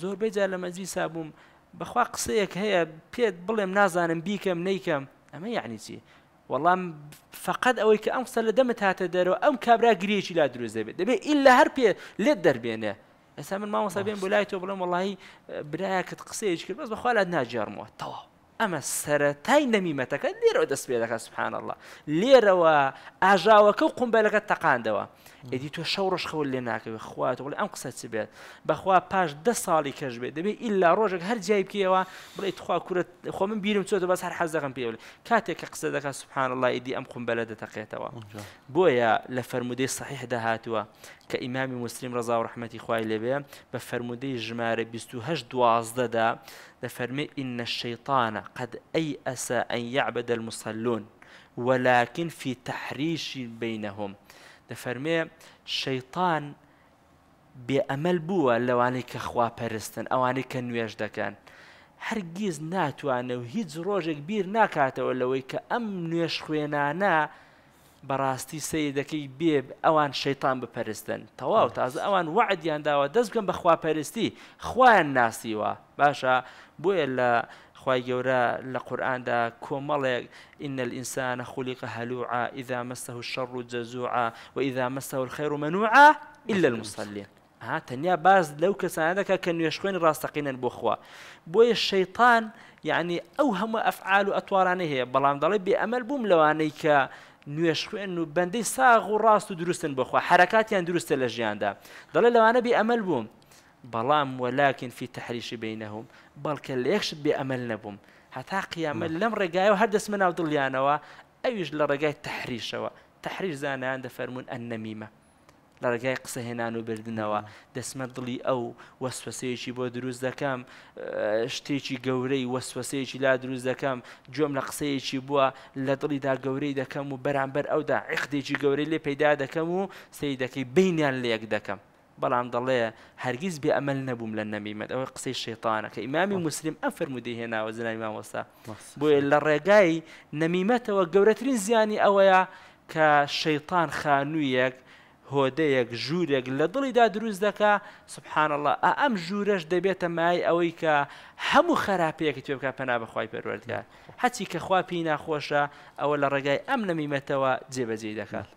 زۆربەی جار لە مەزوی سابووم بەخوا قسەیەک هەیە پێت بڵێم نازانم بیکەم نیکەم ئەمە یعنی چی وەڵام فقط ئەوەی کە ئەم قسە لە دەمت هاتە دەرەوە ئەم کابرا گرێکی لا دروست دەبێت دەبێت ئیل لە هەر پێ لێت دەربێنێ ئێستا من مامۆسا بێن بۆ لای تۆ بڵێم وڵی برایەکەت قسەیەکی کرد بەس بەخوا لات ناجارمەوە تەواو ئەمە سەتای نەمیمەتەکە لیر و دست بیاده سبحان الله لیر و آجا و کو قم بالک تقان قمبەلەکە تەقاندەوە ئەدی تۆ شەو ڕشخەوە لێ ناکەوێت خواتەوەڵ ئەم قسە بیاد با خوا پاش ده ساڵی کەش بێت دەبێت ئللا ڕۆژێک هەر جای برای تو خوا کورت خۆ من بیرم بس هر حذف حەزەکەم پێوێت کاتی کە قصت دەکە سبحان الله ادی ام قم بالد دەتەقێتەوە دوا لە لفرمودی صحیح دهات و ک امام مسلم رضا و رحمتی خوای لبیم لێبێ بە فەرمودەی ژمارە دوازده دوازدەدا دفرمي إن الشيطان قد أيأس أن يعبد المصلون ولكن في تحريش بينهم دفرمي شيطان بأمل بووە لەوانەی کە خواپەرستن ئەوانەی کە دكان دەکەن هەرگیز ناتوانە و هیچ ڕۆژێک بیر ناکاتەوە لەوەی کە أم نواج خوينانا بەڕاستی سیدەکەی بێ آوان شەیتان بپەرستن تەواو تازە آوان وعدیان داوە دەست بکەم بخوا خواپەرستی خوان ناسیوە باشا بۆیە لە خوای گەورە لە دا کۆمەڵێک إن الإنسان خلق هلوعا إذا مسه الشر جزوعا وإذا مسه الخير منوعا إلا المصلين ها آه، تەنیا باز لەو کەسانەکە کە نوێش خوێن ڕاستەقینەن بخوا خوا الشيطان يعني یعنی ئەو هەموو ئەفعال و ئەتوارانە هەیە بەڵام دەڵێ نوێش خوێن و بەندەی ساغ و ڕاست و دروستن بخوا حرکاتیان دروستە لە ژیاندا دەڵێ لەوانە بی ئەمەل بووم بەڵام وەلاکن فی تحریشی بینەهم بەڵکە لە یەخشت بێ ئەمەل نەبووم هەتا قیامەت لەم ڕێگایە و هەر دەست منناو دڵیانەوە ئەویش لە ڕێگای تحریشەوە تحریش زانیان دەفەرمونون ئەن نەمیمە لە ڕێگای قسە هێنان و بردنەوە دەسمە دڵی ئەو وەسوسەیەکی بۆ دروست دەکەم شتێکی گەورەی وەسوسەیەکی لا دروست دەکەم جۆم لە قسەیەکی بووە لە دڵیدا گەورەی دەکەم و بەرامبەر ئەودا عیقدێکی گەورەی لێ پەیدا دەکەم و سی دەکەی بینیان لێک دەکەم بەڵام دەڵێ هەرگیز بێ ئەمەل نەبووم لە نەمیمەد ئەوە قسەی شێتانە کە ئیمامی مسلیم ئە فرمودی هێناوە زنای مامۆستا بۆیە لە ڕێگای نەمیمەتەوە گەورەترین زیانی ئەوەیە کە شەیتان خانوویەک هۆدەیەک ژوورێک لە دڵیدا دروست دەکا سبحان الله ئەم ژوورەش دەبێتە مای ئەوەی کە هەموو خراپەیەکی توێ بکە پەنا بەخوای پەروەردگار هەچی کە خواپی ناخۆشە ئەوە لە ڕێگای ئەم نەمیمەتەوە جێبەجێ دەکات.